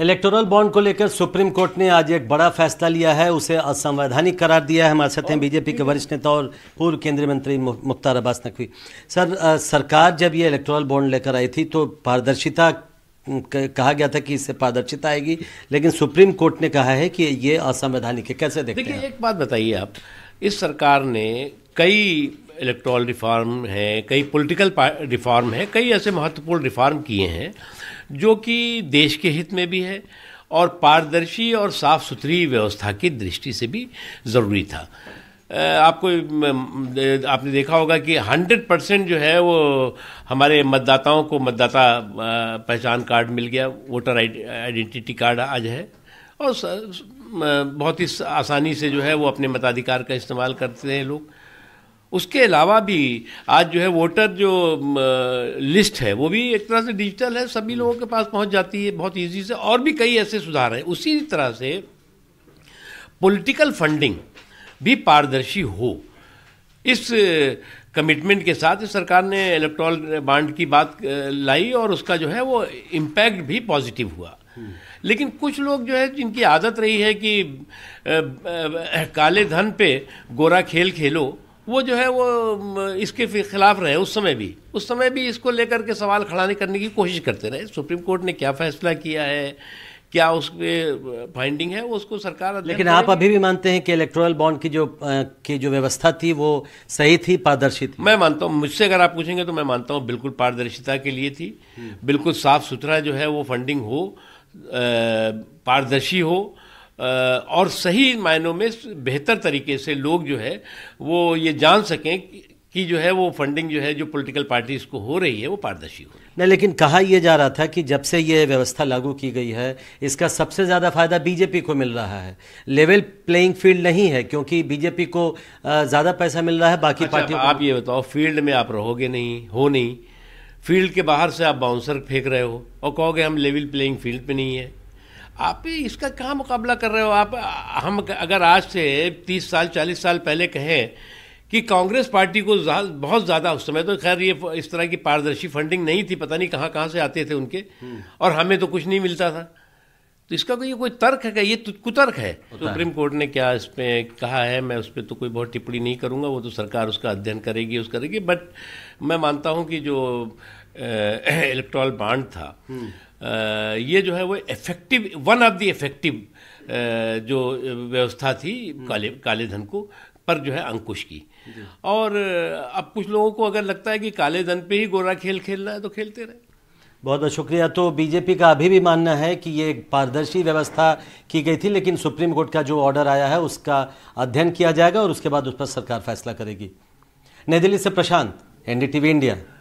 Electoral bond को लेकर supreme court ने आज एक बड़ा फैसला लिया है उसे असंवैधानिक करार दिया है हमारे साथ हैं बीजेपी के वरिष्ठ नेता और पूर्व केंद्रीय मंत्री मुख्तार अब्बास नकवी सर आ, सरकार जब ये इलेक्टोरल बॉन्ड लेकर आई थी तो पारदर्शिता कहा गया था कि इससे पारदर्शिता आएगी लेकिन सुप्रीम कोर्ट ने कहा है कि ये असंवैधानिक है कैसे देखते देखिए एक बात बताइए आप इस सरकार ने कई इलेक्ट्रॉल रिफॉर्म हैं कई पॉलिटिकल रिफॉर्म हैं कई ऐसे महत्वपूर्ण रिफॉर्म किए हैं जो कि देश के हित में भी है और पारदर्शी और साफ सुथरी व्यवस्था की दृष्टि से भी ज़रूरी था आपको आपने देखा होगा कि 100 परसेंट जो है वो हमारे मतदाताओं को मतदाता पहचान कार्ड मिल गया वोटर आइडेंटिटी कार्ड आज है और बहुत ही आसानी से जो है वो अपने मताधिकार का इस्तेमाल करते हैं लोग उसके अलावा भी आज जो है वोटर जो लिस्ट है वो भी एक तरह से डिजिटल है सभी लोगों के पास पहुंच जाती है बहुत इजी से और भी कई ऐसे सुधार हैं उसी तरह से पॉलिटिकल फंडिंग भी पारदर्शी हो इस कमिटमेंट के साथ इस सरकार ने इलेक्ट्रॉल बांड की बात लाई और उसका जो है वो इम्पैक्ट भी पॉजिटिव हुआ लेकिन कुछ लोग जो है जिनकी आदत रही है कि काले धन पे गोरा खेल खेलो वो जो है वो इसके खिलाफ रहे उस समय भी उस समय भी इसको लेकर के सवाल खड़ा नहीं करने की कोशिश करते रहे सुप्रीम कोर्ट ने क्या फैसला किया है क्या उसके फाइंडिंग है वो उसको सरकार लेकिन आप अभी भी मानते हैं कि इलेक्ट्रोल बॉन्ड की जो की जो व्यवस्था थी वो सही थी पारदर्शी थी मैं मानता हूँ मुझसे अगर आप पूछेंगे तो मैं मानता हूँ बिल्कुल पारदर्शिता के लिए थी हम्म। बिल्कुल साफ सुथरा जो है वो फंडिंग हो पारदर्शी हो और सही मायनों में बेहतर तरीके से लोग जो है वो ये जान सकें कि जो है वो फंडिंग जो है जो पॉलिटिकल पार्टीज को हो रही है वो पारदर्शी हो नहीं लेकिन कहा यह जा रहा था कि जब से ये व्यवस्था लागू की गई है इसका सबसे ज़्यादा फायदा बीजेपी को मिल रहा है लेवल प्लेइंग फील्ड नहीं है क्योंकि बीजेपी को ज़्यादा पैसा मिल रहा है बाकी अच्छा, पार्टियों आप ये बताओ फील्ड में आप रहोगे नहीं हो नहीं फील्ड के बाहर से आप बाउंसर फेंक रहे हो और कहोगे हम लेवल प्लेइंग फील्ड पर नहीं है आप ही इसका कहाँ मुकाबला कर रहे हो आप हम अगर आज से तीस साल चालीस साल पहले कहें कि कांग्रेस पार्टी को जा, बहुत ज़्यादा उस समय तो खैर ये इस तरह की पारदर्शी फंडिंग नहीं थी पता नहीं कहाँ कहाँ से आते थे उनके हम्म। और हमें तो कुछ नहीं मिलता था तो इसका कोई कोई तर्क है ये कुतर्क है सुप्रीम कोर्ट ने क्या इस पर कहा है मैं उस पर तो कोई बहुत टिप्पणी नहीं करूँगा वो तो सरकार उसका अध्ययन करेगी उस करेगी बट मैं मानता हूँ कि जो इलेक्ट्रॉल बांड था हम्म। ये जो है वो effective one of the effective जो व्यवस्था थी काले काले धन को पर जो है अंकुश की और अब कुछ लोगों को अगर लगता है कि काले धन पे ही गोरा खेल खेलना है तो खेलते रहे बहुत बहुत शुक्रिया तो बीजेपी का अभी भी मानना है कि ये एक पारदर्शी व्यवस्था की गई थी लेकिन सुप्रीम कोर्ट का जो ऑर्डर आया है उसका अध्ययन किया जाएगा और उसके बाद उस पर सरकार फैसला करेगी नई दिल्ली से प्रशांत एनडीटीवी इंडिया